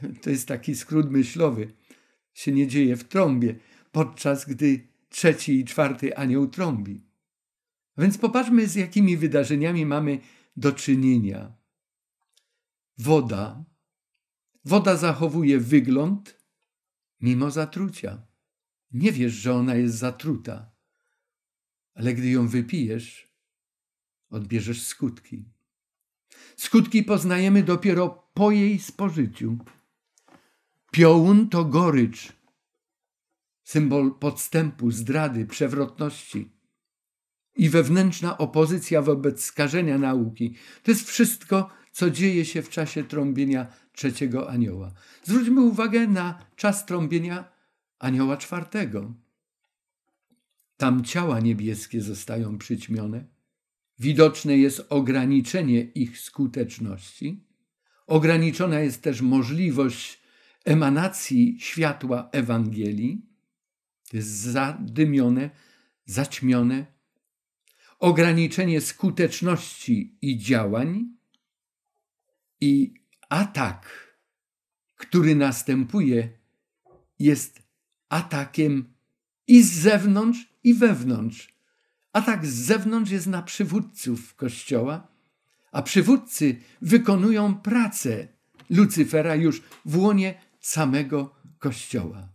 to jest taki skrót myślowy, się nie dzieje w trąbie, podczas gdy trzeci i czwarty anioł trąbi. A więc popatrzmy, z jakimi wydarzeniami mamy do czynienia. Woda. Woda zachowuje wygląd mimo zatrucia. Nie wiesz, że ona jest zatruta, ale gdy ją wypijesz, odbierzesz skutki. Skutki poznajemy dopiero po jej spożyciu. Piołun to gorycz, symbol podstępu, zdrady, przewrotności i wewnętrzna opozycja wobec skażenia nauki. To jest wszystko, co dzieje się w czasie trąbienia trzeciego anioła. Zwróćmy uwagę na czas trąbienia anioła czwartego. Tam ciała niebieskie zostają przyćmione, widoczne jest ograniczenie ich skuteczności, ograniczona jest też możliwość emanacji światła Ewangelii, jest zadymione, zaćmione, ograniczenie skuteczności i działań i atak, który następuje, jest atakiem i z zewnątrz, i wewnątrz. Atak z zewnątrz jest na przywódców Kościoła, a przywódcy wykonują pracę Lucyfera już w łonie samego Kościoła.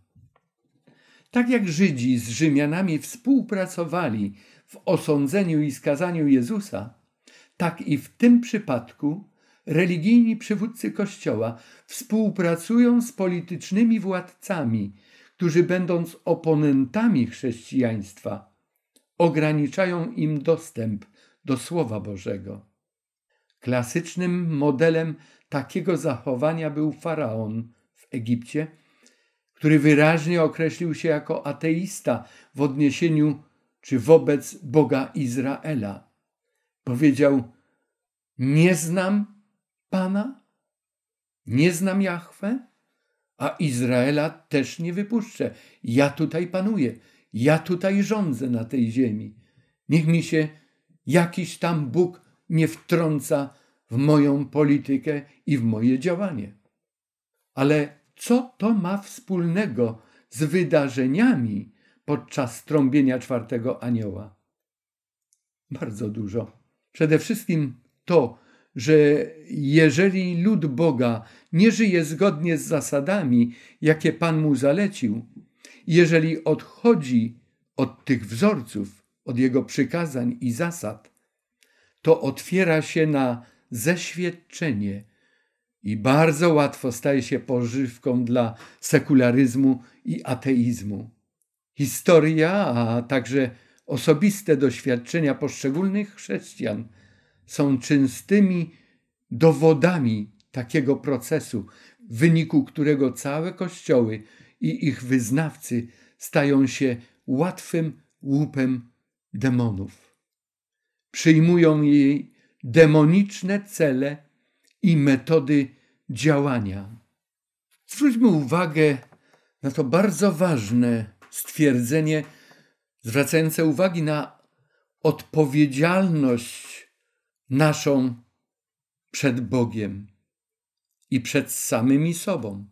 Tak jak Żydzi z Rzymianami współpracowali w osądzeniu i skazaniu Jezusa, tak i w tym przypadku religijni przywódcy Kościoła współpracują z politycznymi władcami, którzy będąc oponentami chrześcijaństwa, ograniczają im dostęp do Słowa Bożego. Klasycznym modelem takiego zachowania był faraon, Egipcie, który wyraźnie określił się jako ateista w odniesieniu czy wobec Boga Izraela. Powiedział: Nie znam Pana, nie znam Jahwe, a Izraela też nie wypuszczę. Ja tutaj panuję, ja tutaj rządzę na tej ziemi. Niech mi się jakiś tam Bóg nie wtrąca w moją politykę i w moje działanie. Ale co to ma wspólnego z wydarzeniami podczas trąbienia czwartego anioła? Bardzo dużo. Przede wszystkim to, że jeżeli lud Boga nie żyje zgodnie z zasadami, jakie Pan mu zalecił, jeżeli odchodzi od tych wzorców, od jego przykazań i zasad, to otwiera się na ześwietczenie i bardzo łatwo staje się pożywką dla sekularyzmu i ateizmu. Historia, a także osobiste doświadczenia poszczególnych chrześcijan są czystymi dowodami takiego procesu, w wyniku którego całe kościoły i ich wyznawcy stają się łatwym łupem demonów. Przyjmują jej demoniczne cele i metody działania. Zwróćmy uwagę na to bardzo ważne stwierdzenie, zwracające uwagi na odpowiedzialność naszą przed Bogiem i przed samymi sobą.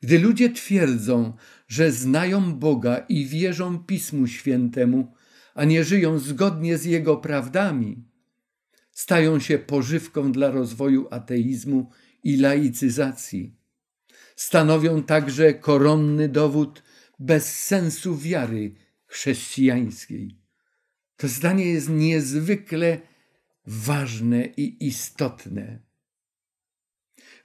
Gdy ludzie twierdzą, że znają Boga i wierzą Pismu Świętemu, a nie żyją zgodnie z Jego prawdami, stają się pożywką dla rozwoju ateizmu i laicyzacji. Stanowią także koronny dowód bezsensu wiary chrześcijańskiej. To zdanie jest niezwykle ważne i istotne.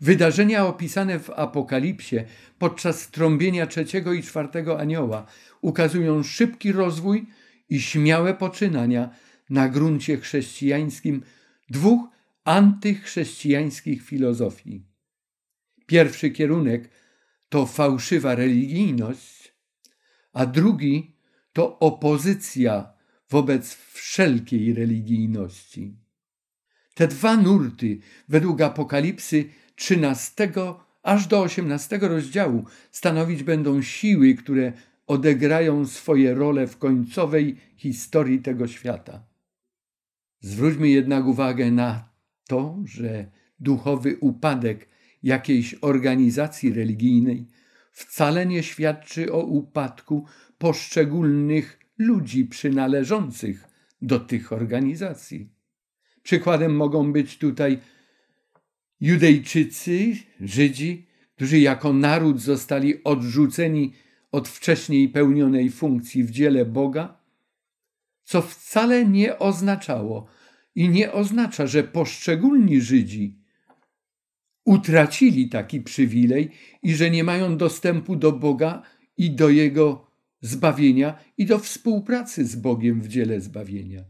Wydarzenia opisane w Apokalipsie podczas trąbienia trzeciego i czwartego anioła ukazują szybki rozwój i śmiałe poczynania na gruncie chrześcijańskim dwóch antychrześcijańskich filozofii. Pierwszy kierunek to fałszywa religijność, a drugi to opozycja wobec wszelkiej religijności. Te dwa nurty według Apokalipsy 13 aż do 18 rozdziału stanowić będą siły, które odegrają swoje role w końcowej historii tego świata. Zwróćmy jednak uwagę na to, że duchowy upadek jakiejś organizacji religijnej wcale nie świadczy o upadku poszczególnych ludzi przynależących do tych organizacji. Przykładem mogą być tutaj Judejczycy, Żydzi, którzy jako naród zostali odrzuceni od wcześniej pełnionej funkcji w dziele Boga co wcale nie oznaczało i nie oznacza, że poszczególni Żydzi utracili taki przywilej i że nie mają dostępu do Boga i do Jego zbawienia i do współpracy z Bogiem w dziele zbawienia.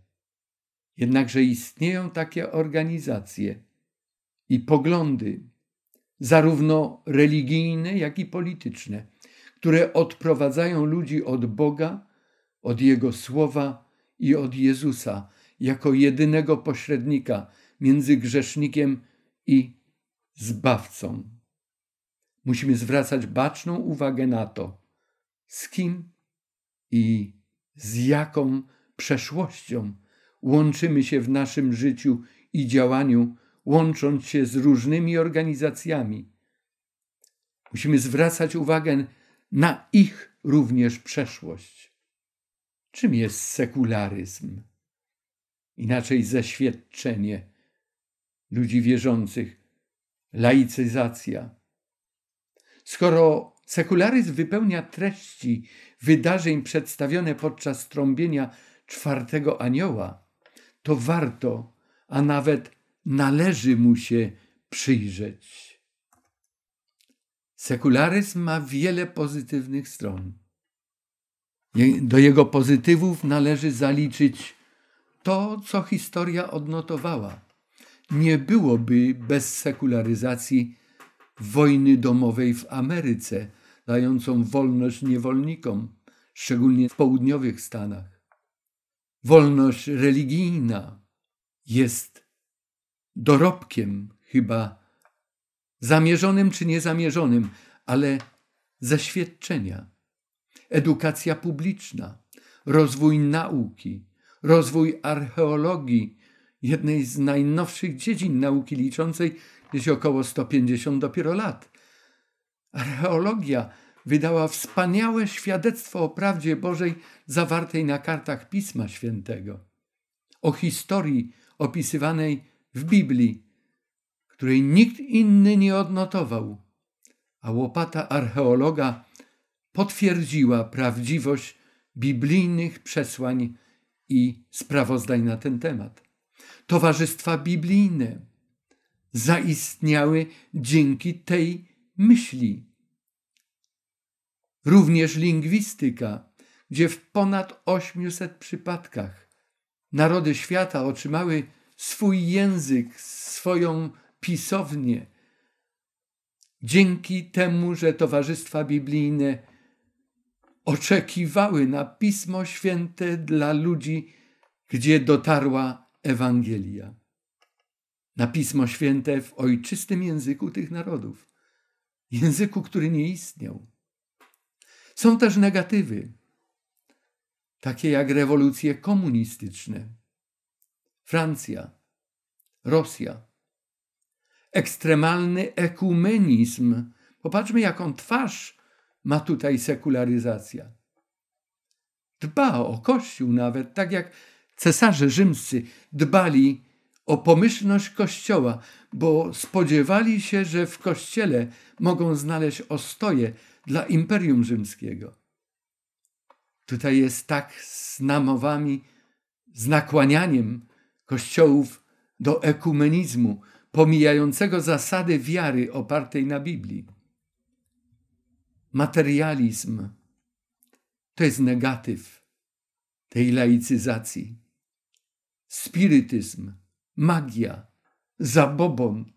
Jednakże istnieją takie organizacje i poglądy, zarówno religijne, jak i polityczne, które odprowadzają ludzi od Boga, od Jego słowa i od Jezusa jako jedynego pośrednika między grzesznikiem i zbawcą. Musimy zwracać baczną uwagę na to, z kim i z jaką przeszłością łączymy się w naszym życiu i działaniu, łącząc się z różnymi organizacjami. Musimy zwracać uwagę na ich również przeszłość. Czym jest sekularyzm? Inaczej zaświadczenie ludzi wierzących, laicyzacja. Skoro sekularyzm wypełnia treści wydarzeń przedstawione podczas trąbienia czwartego anioła, to warto, a nawet należy mu się przyjrzeć. Sekularyzm ma wiele pozytywnych stron. Do jego pozytywów należy zaliczyć to, co historia odnotowała. Nie byłoby bez sekularyzacji wojny domowej w Ameryce, dającą wolność niewolnikom, szczególnie w południowych Stanach. Wolność religijna jest dorobkiem chyba zamierzonym czy niezamierzonym, ale zaświadczenia edukacja publiczna, rozwój nauki, rozwój archeologii, jednej z najnowszych dziedzin nauki liczącej gdzieś około 150 dopiero lat. Archeologia wydała wspaniałe świadectwo o prawdzie Bożej zawartej na kartach Pisma Świętego, o historii opisywanej w Biblii, której nikt inny nie odnotował, a łopata archeologa potwierdziła prawdziwość biblijnych przesłań i sprawozdań na ten temat. Towarzystwa biblijne zaistniały dzięki tej myśli. Również lingwistyka, gdzie w ponad 800 przypadkach narody świata otrzymały swój język, swoją pisownię, dzięki temu, że towarzystwa biblijne oczekiwały na Pismo Święte dla ludzi, gdzie dotarła Ewangelia. Na Pismo Święte w ojczystym języku tych narodów, języku, który nie istniał. Są też negatywy, takie jak rewolucje komunistyczne, Francja, Rosja, ekstremalny ekumenizm. Popatrzmy, jaką twarz ma tutaj sekularyzacja. Dba o Kościół nawet, tak jak cesarze rzymscy dbali o pomyślność Kościoła, bo spodziewali się, że w Kościele mogą znaleźć ostoje dla Imperium Rzymskiego. Tutaj jest tak z namowami, z nakłanianiem kościołów do ekumenizmu, pomijającego zasady wiary opartej na Biblii. Materializm to jest negatyw tej laicyzacji. Spirytyzm, magia, zabobon.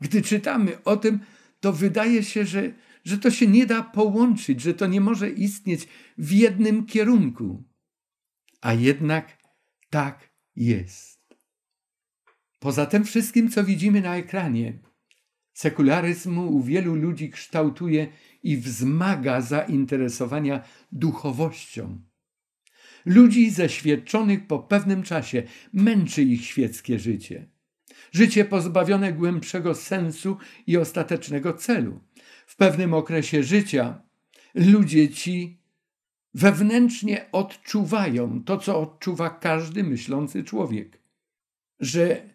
Gdy czytamy o tym, to wydaje się, że, że to się nie da połączyć, że to nie może istnieć w jednym kierunku. A jednak tak jest. Poza tym wszystkim, co widzimy na ekranie, Sekularyzm u wielu ludzi kształtuje i wzmaga zainteresowania duchowością. Ludzi zaświadczonych po pewnym czasie męczy ich świeckie życie. Życie pozbawione głębszego sensu i ostatecznego celu. W pewnym okresie życia ludzie ci wewnętrznie odczuwają to, co odczuwa każdy myślący człowiek, że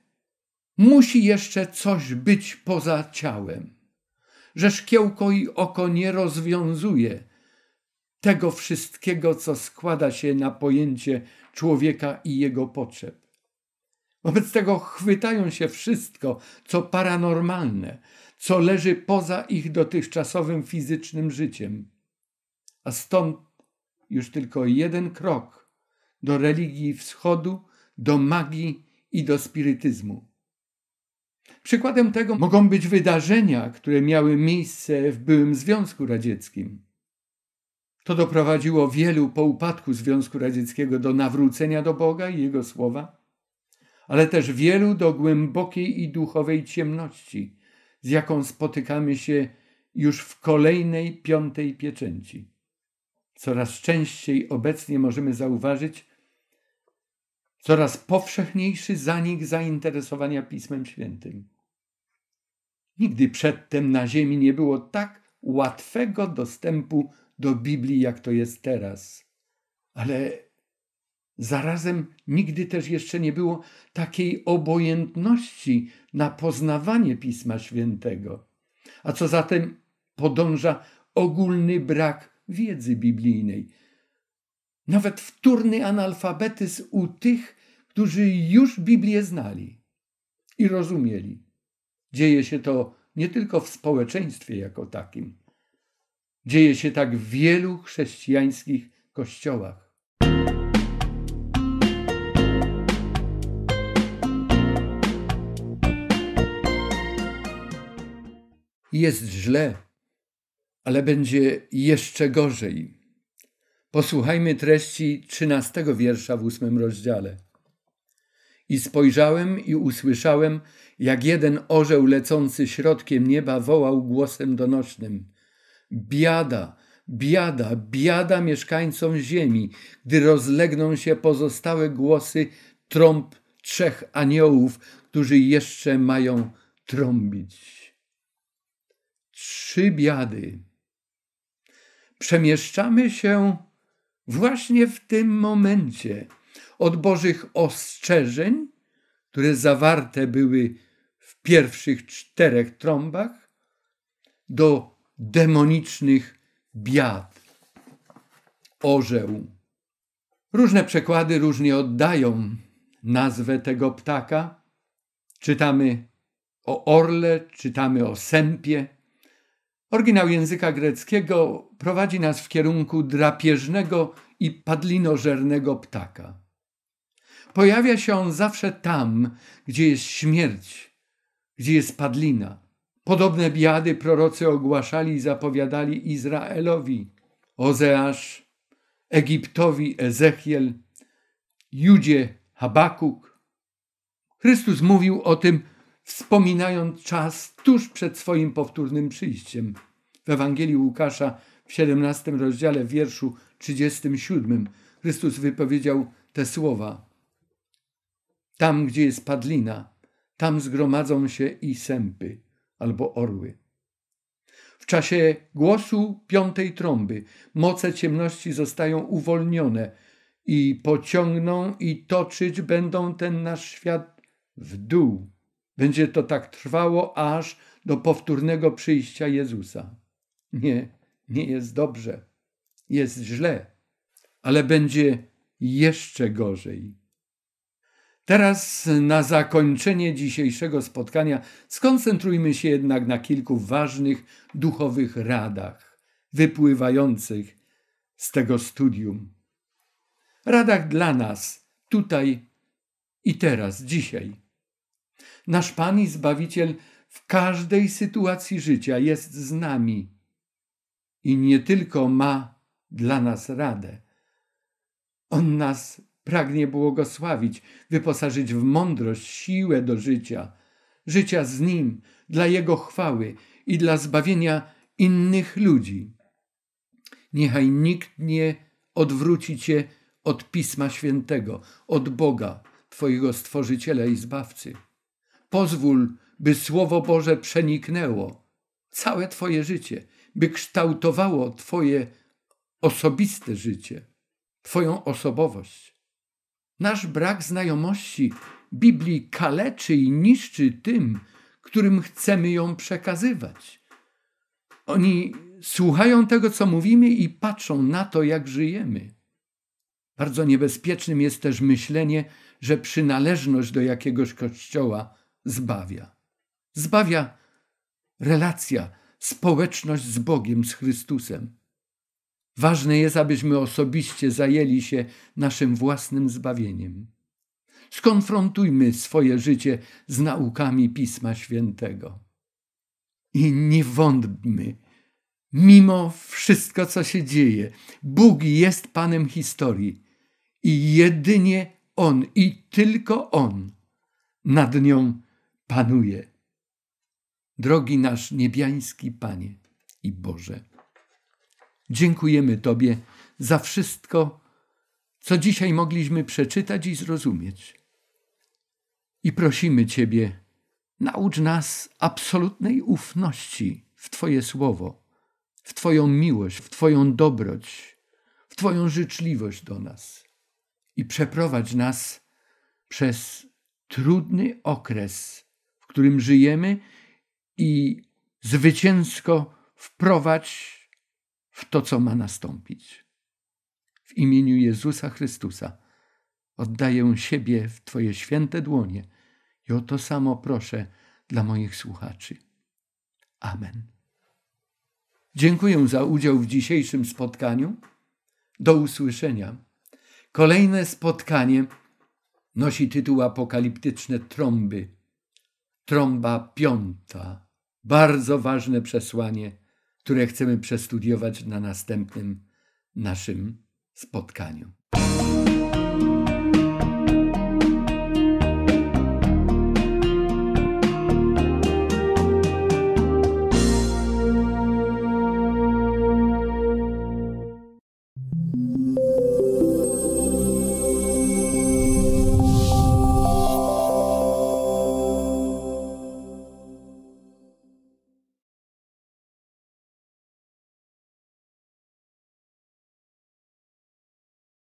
Musi jeszcze coś być poza ciałem, że szkiełko i oko nie rozwiązuje tego wszystkiego, co składa się na pojęcie człowieka i jego potrzeb. Wobec tego chwytają się wszystko, co paranormalne, co leży poza ich dotychczasowym fizycznym życiem. A stąd już tylko jeden krok do religii wschodu, do magii i do spirytyzmu. Przykładem tego mogą być wydarzenia, które miały miejsce w byłym Związku Radzieckim. To doprowadziło wielu po upadku Związku Radzieckiego do nawrócenia do Boga i Jego słowa, ale też wielu do głębokiej i duchowej ciemności, z jaką spotykamy się już w kolejnej piątej pieczęci. Coraz częściej obecnie możemy zauważyć coraz powszechniejszy zanik zainteresowania Pismem Świętym. Nigdy przedtem na ziemi nie było tak łatwego dostępu do Biblii, jak to jest teraz. Ale zarazem nigdy też jeszcze nie było takiej obojętności na poznawanie Pisma Świętego. A co zatem podąża ogólny brak wiedzy biblijnej. Nawet wtórny analfabetyzm u tych, którzy już Biblię znali i rozumieli. Dzieje się to nie tylko w społeczeństwie jako takim. Dzieje się tak w wielu chrześcijańskich kościołach. Jest źle, ale będzie jeszcze gorzej. Posłuchajmy treści trzynastego wiersza w ósmym rozdziale. I spojrzałem i usłyszałem, jak jeden orzeł lecący środkiem nieba wołał głosem donośnym: Biada, biada, biada mieszkańcom ziemi, gdy rozlegną się pozostałe głosy trąb trzech aniołów, którzy jeszcze mają trąbić. Trzy biady. Przemieszczamy się właśnie w tym momencie od Bożych ostrzeżeń, które zawarte były pierwszych czterech trąbach do demonicznych biad. Orzeł. Różne przekłady różnie oddają nazwę tego ptaka. Czytamy o orle, czytamy o sępie. Oryginał języka greckiego prowadzi nas w kierunku drapieżnego i padlinożernego ptaka. Pojawia się on zawsze tam, gdzie jest śmierć, gdzie jest padlina. Podobne biady prorocy ogłaszali i zapowiadali Izraelowi, Ozeasz, Egiptowi Ezechiel, Judzie Habakuk. Chrystus mówił o tym, wspominając czas tuż przed swoim powtórnym przyjściem. W Ewangelii Łukasza w 17 rozdziale w wierszu 37 Chrystus wypowiedział te słowa. Tam, gdzie jest padlina, tam zgromadzą się i sępy albo orły. W czasie głosu piątej trąby moce ciemności zostają uwolnione i pociągną i toczyć będą ten nasz świat w dół. Będzie to tak trwało aż do powtórnego przyjścia Jezusa. Nie, nie jest dobrze, jest źle, ale będzie jeszcze gorzej. Teraz na zakończenie dzisiejszego spotkania skoncentrujmy się jednak na kilku ważnych duchowych radach wypływających z tego studium. Radach dla nas tutaj i teraz, dzisiaj. Nasz Pan i Zbawiciel w każdej sytuacji życia jest z nami i nie tylko ma dla nas radę. On nas Pragnie błogosławić, wyposażyć w mądrość, siłę do życia, życia z Nim, dla Jego chwały i dla zbawienia innych ludzi. Niechaj nikt nie odwróci Cię od Pisma Świętego, od Boga, Twojego Stworzyciela i Zbawcy. Pozwól, by Słowo Boże przeniknęło całe Twoje życie, by kształtowało Twoje osobiste życie, Twoją osobowość. Nasz brak znajomości Biblii kaleczy i niszczy tym, którym chcemy ją przekazywać. Oni słuchają tego, co mówimy i patrzą na to, jak żyjemy. Bardzo niebezpiecznym jest też myślenie, że przynależność do jakiegoś kościoła zbawia. Zbawia relacja, społeczność z Bogiem, z Chrystusem. Ważne jest, abyśmy osobiście zajęli się naszym własnym zbawieniem. Skonfrontujmy swoje życie z naukami Pisma Świętego. I nie wątpmy, mimo wszystko, co się dzieje, Bóg jest Panem historii i jedynie On i tylko On nad nią panuje. Drogi nasz niebiański Panie i Boże. Dziękujemy Tobie za wszystko, co dzisiaj mogliśmy przeczytać i zrozumieć. I prosimy Ciebie, naucz nas absolutnej ufności w Twoje słowo, w Twoją miłość, w Twoją dobroć, w Twoją życzliwość do nas. I przeprowadź nas przez trudny okres, w którym żyjemy i zwycięsko wprowadź w to, co ma nastąpić. W imieniu Jezusa Chrystusa oddaję siebie w Twoje święte dłonie i o to samo proszę dla moich słuchaczy. Amen. Dziękuję za udział w dzisiejszym spotkaniu. Do usłyszenia. Kolejne spotkanie nosi tytuł Apokaliptyczne Trąby. Trąba piąta. Bardzo ważne przesłanie które chcemy przestudiować na następnym naszym spotkaniu.